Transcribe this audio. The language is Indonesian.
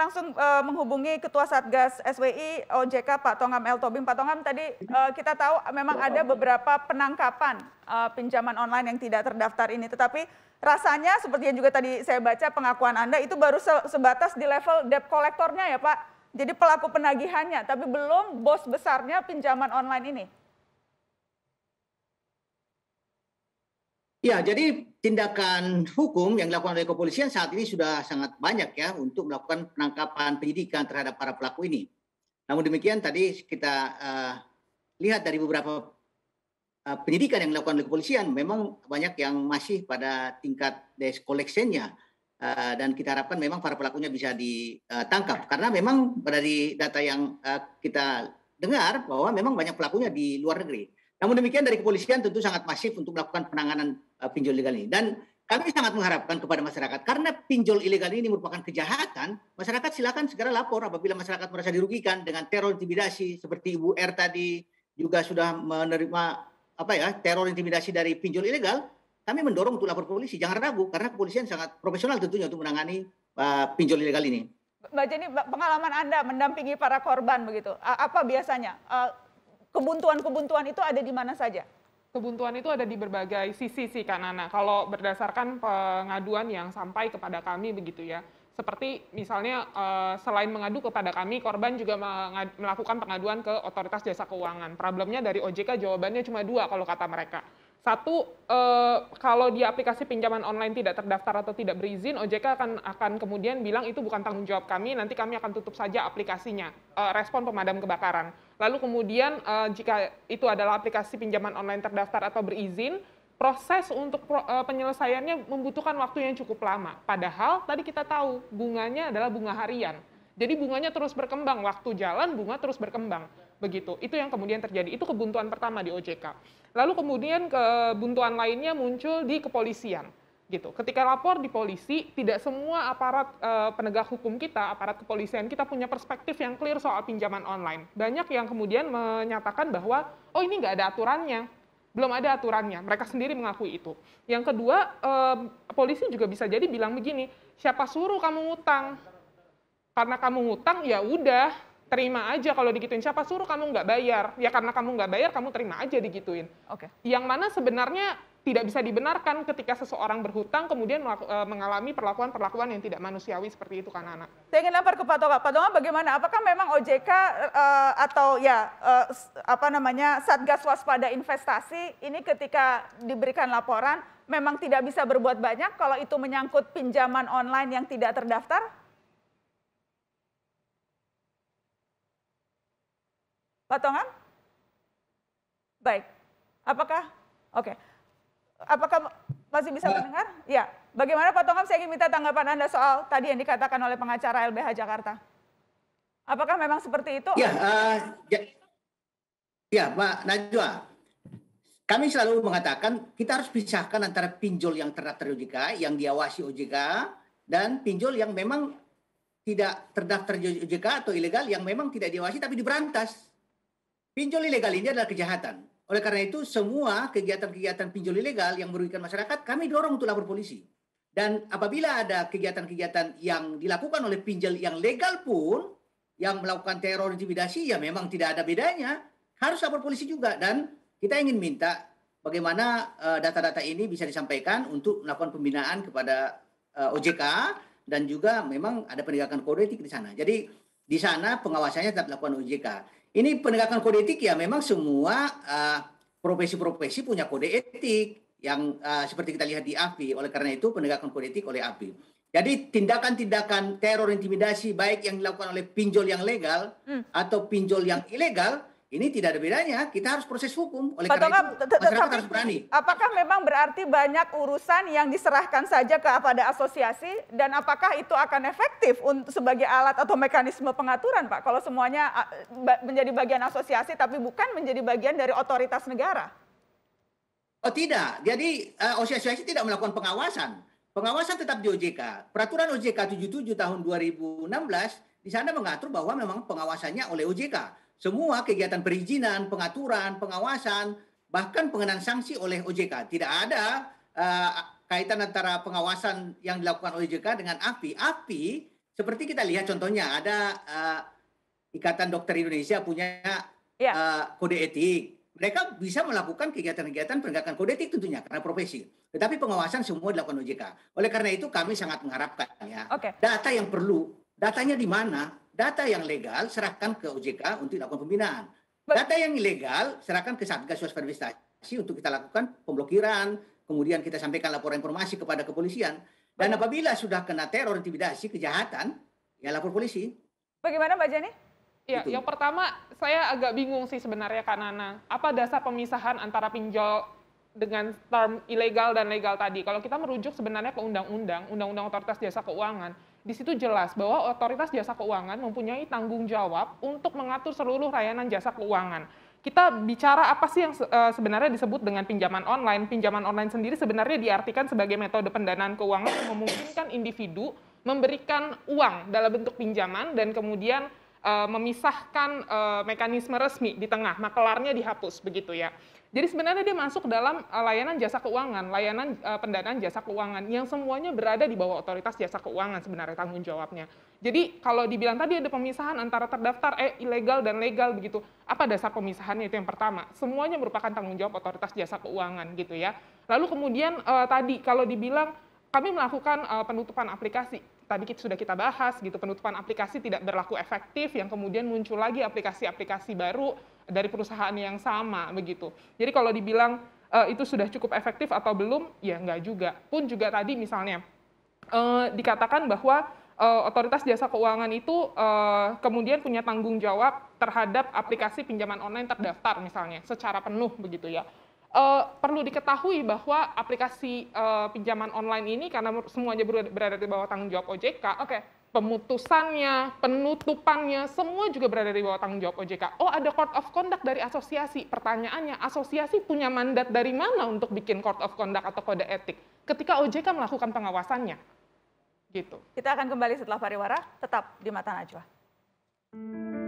langsung uh, menghubungi Ketua Satgas SWI OJK Pak Tongam L Tobing. Pak Tongam tadi uh, kita tahu memang ada beberapa penangkapan uh, pinjaman online yang tidak terdaftar ini. Tetapi rasanya seperti yang juga tadi saya baca pengakuan Anda itu baru se sebatas di level debt kolektornya ya Pak. Jadi pelaku penagihannya tapi belum bos besarnya pinjaman online ini. Ya, jadi tindakan hukum yang dilakukan oleh kepolisian saat ini sudah sangat banyak ya untuk melakukan penangkapan penyidikan terhadap para pelaku ini. Namun demikian tadi kita uh, lihat dari beberapa uh, penyidikan yang dilakukan oleh kepolisian memang banyak yang masih pada tingkat collection-nya uh, eh, dan kita harapkan memang para pelakunya bisa ditangkap karena memang dari data yang uh, kita dengar bahwa memang banyak pelakunya di luar negeri namun demikian dari kepolisian tentu sangat masif untuk melakukan penanganan uh, pinjol ilegal ini. Dan kami sangat mengharapkan kepada masyarakat karena pinjol ilegal ini merupakan kejahatan, masyarakat silakan segera lapor apabila masyarakat merasa dirugikan dengan teror intimidasi seperti Ibu R tadi juga sudah menerima apa ya teror intimidasi dari pinjol ilegal. Kami mendorong untuk lapor polisi, jangan ragu karena kepolisian sangat profesional tentunya untuk menangani uh, pinjol ilegal ini. Mbak Jenny, pengalaman Anda mendampingi para korban begitu, apa biasanya? Eh, kebuntuan-kebuntuan itu ada di mana saja? Kebuntuan itu ada di berbagai sisi sih Kak Nana. Kalau berdasarkan pengaduan eh, yang sampai kepada kami begitu ya seperti misalnya eh, selain mengadu kepada kami, korban juga melakukan pengaduan ke otoritas jasa keuangan. Problemnya dari OJK jawabannya cuma dua kalau kata mereka. Satu, eh, kalau di aplikasi pinjaman online tidak terdaftar atau tidak berizin, OJK akan akan kemudian bilang itu bukan tanggung jawab kami, nanti kami akan tutup saja aplikasinya. Eh, respon pemadam kebakaran. Lalu kemudian jika itu adalah aplikasi pinjaman online terdaftar atau berizin, proses untuk eh, penyelesaiannya membutuhkan waktu yang cukup lama. Padahal tadi kita tahu bunganya adalah bunga harian. Jadi bunganya terus berkembang, waktu jalan bunga terus berkembang. Begitu. Itu yang kemudian terjadi. Itu kebuntuan pertama di OJK. Lalu kemudian kebuntuan lainnya muncul di kepolisian. Gitu. Ketika lapor di polisi, tidak semua aparat e, penegak hukum kita, aparat kepolisian kita punya perspektif yang clear soal pinjaman online. Banyak yang kemudian menyatakan bahwa oh ini nggak ada aturannya belum ada aturannya, mereka sendiri mengakui itu. Yang kedua, eh, polisi juga bisa jadi bilang begini, siapa suruh kamu ngutang? Karena kamu ngutang, ya udah, terima aja kalau digituin. Siapa suruh kamu nggak bayar? Ya karena kamu nggak bayar, kamu terima aja digituin. Oke. Okay. Yang mana sebenarnya tidak bisa dibenarkan ketika seseorang berhutang kemudian eh, mengalami perlakuan-perlakuan yang tidak manusiawi seperti itu kan anak. Saya ingin lempar ke Pak Toga. Pak Toga bagaimana? Apakah memang OJK e, eh, atau ya e, apa namanya Satgas Waspada Investasi ini ketika diberikan laporan memang tidak bisa berbuat banyak kalau itu menyangkut pinjaman online yang tidak terdaftar? Pak tongam Baik. Apakah Oke. Okay. Apakah masih bisa mendengar? Ya. Bagaimana Pak Tongam, saya ingin minta tanggapan Anda soal tadi yang dikatakan oleh pengacara LBH Jakarta. Apakah memang seperti itu? Ya, uh, ya, ya Pak Najwa. Kami selalu mengatakan kita harus pisahkan antara pinjol yang terdaftar OJK, yang diawasi OJK, dan pinjol yang memang tidak terdaftar OJK atau ilegal yang memang tidak diawasi tapi diberantas. Pinjol ilegal ini adalah kejahatan. Oleh karena itu, semua kegiatan-kegiatan pinjol ilegal yang merugikan masyarakat, kami dorong untuk lapor polisi. Dan apabila ada kegiatan-kegiatan yang dilakukan oleh pinjol yang legal pun, yang melakukan teror intimidasi, ya memang tidak ada bedanya. Harus lapor polisi juga. Dan kita ingin minta bagaimana eh, data-data ini bisa disampaikan untuk melakukan pembinaan kepada eh, OJK dan juga memang ada penegakan kode etik di sana. Jadi di sana pengawasannya tetap dilakukan OJK. Ini penegakan kode etik ya memang semua eh, profesi-profesi uh, punya kode etik yang uh, seperti kita lihat di API. Oleh karena itu penegakan kode etik oleh API. Jadi tindakan-tindakan teror intimidasi baik yang dilakukan oleh pinjol yang legal hmm. atau pinjol yang ilegal ini tidak ada bedanya, kita harus proses hukum. Oleh Pak karena itu masyarakat harus berani. Apakah memang berarti banyak urusan yang diserahkan saja kepada asosiasi dan apakah itu akan efektif untuk sebagai alat atau mekanisme pengaturan Pak kalau semuanya menjadi bagian asosiasi tapi bukan menjadi bagian dari otoritas negara? Oh tidak, jadi eh, asosiasi tidak melakukan pengawasan. Pengawasan tetap di OJK. Peraturan OJK 77 tahun 2016 di sana mengatur bahwa memang pengawasannya oleh OJK semua kegiatan perizinan, pengaturan, pengawasan, bahkan pengenaan sanksi oleh OJK. Tidak ada uh, kaitan antara pengawasan yang dilakukan OJK dengan API. API seperti kita lihat contohnya ada uh, Ikatan Dokter Indonesia punya yeah. Ya. uh, kode etik. Mereka bisa melakukan kegiatan-kegiatan penegakan kode etik tentunya karena profesi. Tetapi pengawasan semua dilakukan OJK. Oleh karena itu kami sangat mengharapkan ya okay. data yang perlu, datanya di mana, data yang legal serahkan ke OJK untuk dilakukan pembinaan. Data yang ilegal serahkan ke Satgas Waspada Investasi untuk kita lakukan pemblokiran, kemudian kita sampaikan laporan informasi kepada kepolisian. Dan apabila sudah kena teror, intimidasi, kejahatan, ya lapor polisi. Bagaimana Mbak Jani? Ya, gitu. yang pertama saya agak bingung sih sebenarnya Kak Nana. Apa dasar pemisahan antara pinjol dengan term ilegal dan legal tadi. Kalau kita merujuk sebenarnya ke undang-undang, undang-undang otoritas jasa keuangan, di situ jelas bahwa otoritas jasa keuangan mempunyai tanggung jawab untuk mengatur seluruh layanan jasa keuangan. Kita bicara apa sih yang eh, sebenarnya disebut dengan pinjaman online? Pinjaman online sendiri sebenarnya diartikan sebagai metode pendanaan keuangan yang memungkinkan individu memberikan uang dalam bentuk pinjaman dan kemudian uh, memisahkan uh, mekanisme resmi di tengah, makelarnya nah, dihapus begitu ya. Jadi sebenarnya dia masuk dalam uh, layanan jasa keuangan, layanan uh, pendanaan jasa keuangan yang semuanya berada di bawah otoritas jasa keuangan sebenarnya tanggung jawabnya. Jadi kalau dibilang tadi ada pemisahan antara terdaftar eh ilegal dan legal begitu, apa dasar pemisahannya itu yang pertama. Semuanya merupakan tanggung jawab otoritas jasa keuangan gitu ya. Lalu kemudian uh, tadi kalau dibilang kami melakukan penutupan aplikasi tadi kita, sudah kita bahas gitu penutupan aplikasi tidak berlaku efektif yang kemudian muncul lagi aplikasi-aplikasi baru dari perusahaan yang sama begitu. Jadi kalau dibilang e, itu sudah cukup efektif atau belum, ya enggak juga. Pun juga tadi misalnya e, dikatakan bahwa e, otoritas jasa keuangan itu e, kemudian punya tanggung jawab terhadap aplikasi pinjaman online terdaftar misalnya secara penuh begitu ya uh, perlu diketahui bahwa aplikasi uh, pinjaman online ini karena semuanya berada di bawah tanggung jawab OJK. Oke. Okay. Pemutusannya, penutupannya, semua juga berada di bawah tanggung jawab OJK. Oh, ada court of conduct dari asosiasi. Pertanyaannya, asosiasi punya mandat dari mana untuk bikin court of conduct atau kode etik ketika OJK melakukan pengawasannya? Gitu. Kita akan kembali setelah pariwara, tetap di Mata Najwa. Hmm.